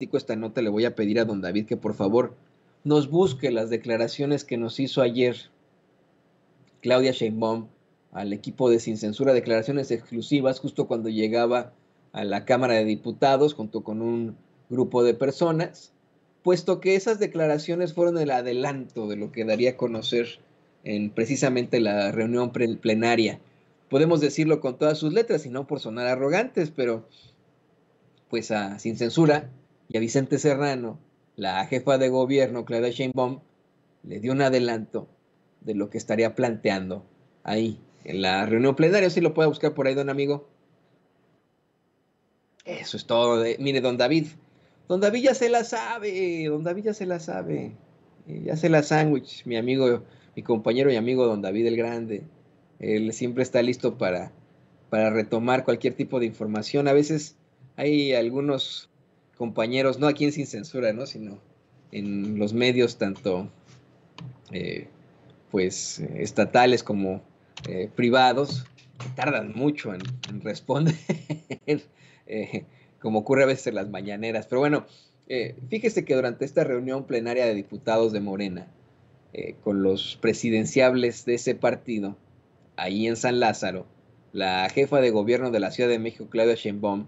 esta nota, le voy a pedir a don David que por favor nos busque las declaraciones que nos hizo ayer Claudia Sheinbaum al equipo de Sin Censura, declaraciones exclusivas justo cuando llegaba a la Cámara de Diputados junto con un grupo de personas, puesto que esas declaraciones fueron el adelanto de lo que daría a conocer en precisamente la reunión plenaria. Podemos decirlo con todas sus letras y no por sonar arrogantes, pero pues a, sin censura y a Vicente Serrano, la jefa de gobierno, Clara Sheinbaum, le dio un adelanto de lo que estaría planteando ahí en la reunión plenaria. Si lo puede buscar por ahí, don amigo. Eso es todo. Mire, don David. Don David ya se la sabe. Don David ya se la sabe. Eh, ya se la sándwich, mi amigo, mi compañero y amigo don David el Grande. Él siempre está listo para, para retomar cualquier tipo de información. A veces hay algunos compañeros, no aquí en Sin Censura, ¿no? Sino en los medios tanto eh, pues estatales como eh, privados, que tardan mucho en, responder, eh, como ocurre a veces en las mañaneras. Pero bueno, fíjese que durante esta reunión plenaria de diputados de Morena, con los presidenciables de ese partido, ahí en San Lázaro, la jefa de gobierno de la Ciudad de México, Claudia Sheinbaum,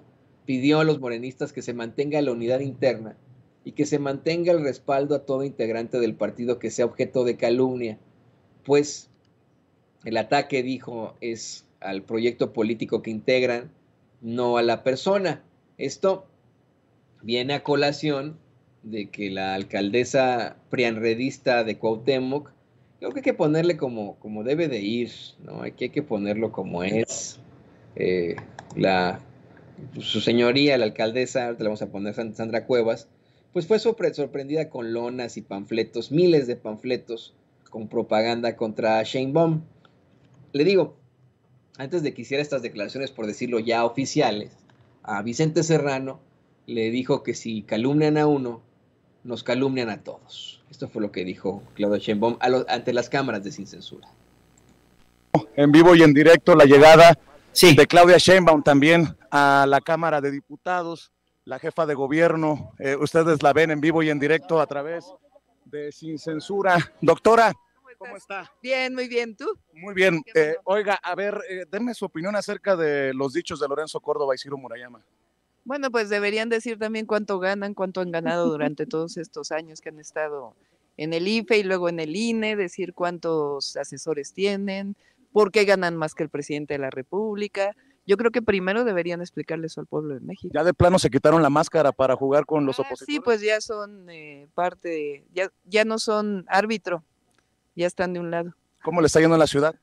pidió a los morenistas que se mantenga la unidad interna y que se mantenga el respaldo a todo integrante del partido que sea objeto de calumnia, pues el ataque, dijo, es al proyecto político que integran, no a la persona. Esto viene a colación de que la alcaldesa prianredista de Cuauhtémoc, creo que hay que ponerle como, como debe de ir, ¿no? Aquí hay que ponerlo como es. Eh, la pues, su señoría, la alcaldesa, te le vamos a poner Sandra Cuevas, pues fue sorprendida con lonas y panfletos, miles de panfletos con propaganda contra Shane Baum. Le digo, antes de que hiciera estas declaraciones, por decirlo ya oficiales, a Vicente Serrano le dijo que si calumnian a uno, nos calumnian a todos. Esto fue lo que dijo Claudio Sheinbaum ante las cámaras de Sin Censura. En vivo y en directo la llegada sí. de Claudia Sheinbaum también a la Cámara de Diputados, la jefa de gobierno. Eh, ustedes la ven en vivo y en directo a través de Sin Censura. Doctora, ¿cómo está? Bien, muy bien, ¿tú? Muy bien. Eh, oiga, a ver, eh, denme su opinión acerca de los dichos de Lorenzo Córdoba y Ciro Murayama. Bueno, pues deberían decir también cuánto ganan, cuánto han ganado durante todos estos años que han estado en el IFE y luego en el INE, decir cuántos asesores tienen, por qué ganan más que el presidente de la República. Yo creo que primero deberían explicarles al pueblo de México. Ya de plano se quitaron la máscara para jugar con los ah, opositores. Sí, pues ya son eh, parte, ya, ya no son árbitro, ya están de un lado. ¿Cómo le está yendo a la ciudad?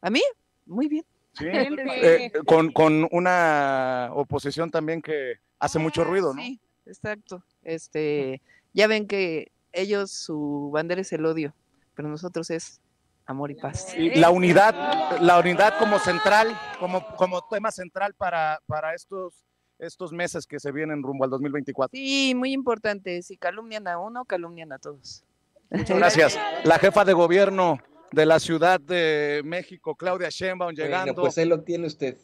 A mí, muy bien. Sí, eh, con, una oposición también que hace mucho ah, ruido, ¿no? Sí, exacto. Este, ya ven que ellos, su bandera es el odio, pero nosotros es amor y paz. la unidad, la unidad como central, como, como tema central para, para estos, estos meses que se vienen rumbo al 2024. Sí, muy importante. Si calumnian a uno, calumnian a todos. Muchas gracias. La jefa de gobierno de la Ciudad de México, Claudia Sheinbaum, llegando. pues ahí lo tiene usted.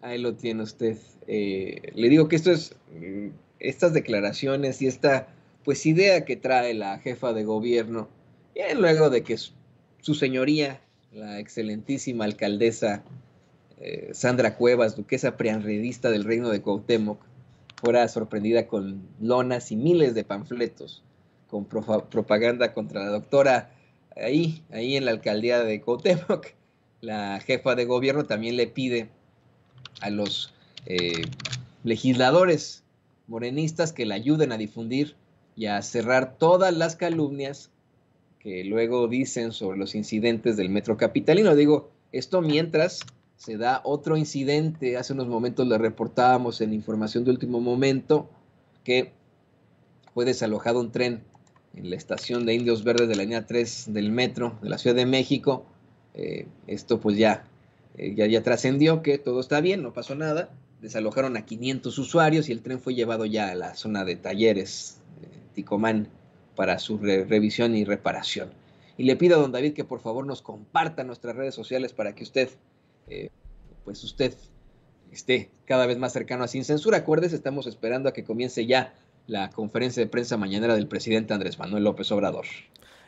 Ahí lo tiene usted. Eh, le digo que esto es, mm, estas declaraciones y esta pues idea que trae la jefa de gobierno, luego de que su señoría, la excelentísima alcaldesa eh, Sandra Cuevas, duquesa preanredista del reino de Cuauhtémoc, fuera sorprendida con lonas y miles de panfletos con propaganda contra la doctora ahí, ahí en la alcaldía de Cuauhtémoc. La jefa de gobierno también le pide a los eh, legisladores morenistas que la ayuden a difundir y a cerrar todas las calumnias luego dicen sobre los incidentes del metro capitalino. Digo, esto mientras se da otro incidente, hace unos momentos le reportábamos en información de último momento que fue desalojado un tren en la estación de Indios Verdes de la línea 3 del metro de la Ciudad de México. Eh, esto pues ya, eh, ya, ya trascendió que todo está bien, no pasó nada. Desalojaron a 500 usuarios y el tren fue llevado ya a la zona de talleres, eh, Ticomán, para su revisión y reparación. Y le pido a don David que por favor nos comparta nuestras redes sociales para que usted, eh, pues usted esté cada vez más cercano a Sin Censura. Acuérdese, estamos esperando a que comience ya la conferencia de prensa mañana del presidente Andrés Manuel López Obrador.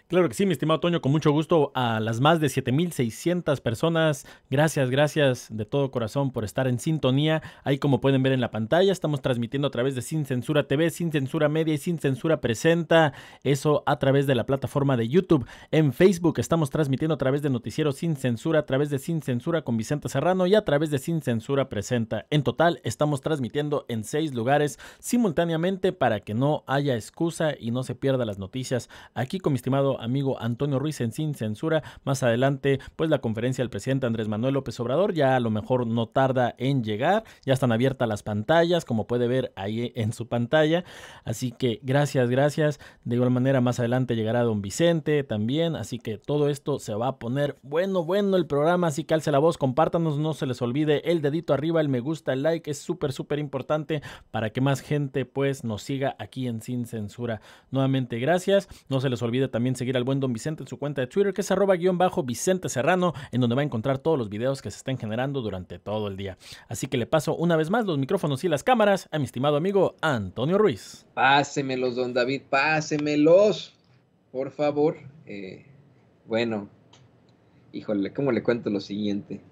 Claro que sí, mi estimado Toño, con mucho gusto a las más de 7.600 personas. Gracias, gracias de todo corazón por estar en sintonía. Ahí como pueden ver en la pantalla, estamos transmitiendo a través de Sin Censura TV, Sin Censura Media y Sin Censura Presenta. Eso a través de la plataforma de YouTube. En Facebook estamos transmitiendo a través de Noticiero Sin Censura, a través de Sin Censura con Vicente Serrano y a través de Sin Censura Presenta. En total, estamos transmitiendo en seis lugares simultáneamente para que no haya excusa y no se pierda las noticias. Aquí con mi estimado amigo Antonio Ruiz en Sin Censura. Más adelante, pues la conferencia del presidente Andrés Manuel López Obrador ya a lo mejor no tarda en llegar. Ya están abiertas las pantallas, como puede ver ahí en su pantalla. Así que gracias, gracias. De igual manera, más adelante llegará don Vicente también. Así que todo esto se va a poner bueno, bueno el programa. Así que alce la voz, compártanos, no se les olvide el dedito arriba, el me gusta, el like. Es súper, súper importante para que más gente pues nos siga aquí en Sin Censura. Nuevamente, gracias. No se les olvide también seguir al buen Don Vicente en su cuenta de Twitter, que es arroba guión bajo Vicente Serrano, en donde va a encontrar todos los videos que se estén generando durante todo el día. Así que le paso una vez más los micrófonos y las cámaras a mi estimado amigo Antonio Ruiz. Pásemelos, don David, pásemelos, por favor. Eh, bueno, híjole, ¿cómo le cuento lo siguiente?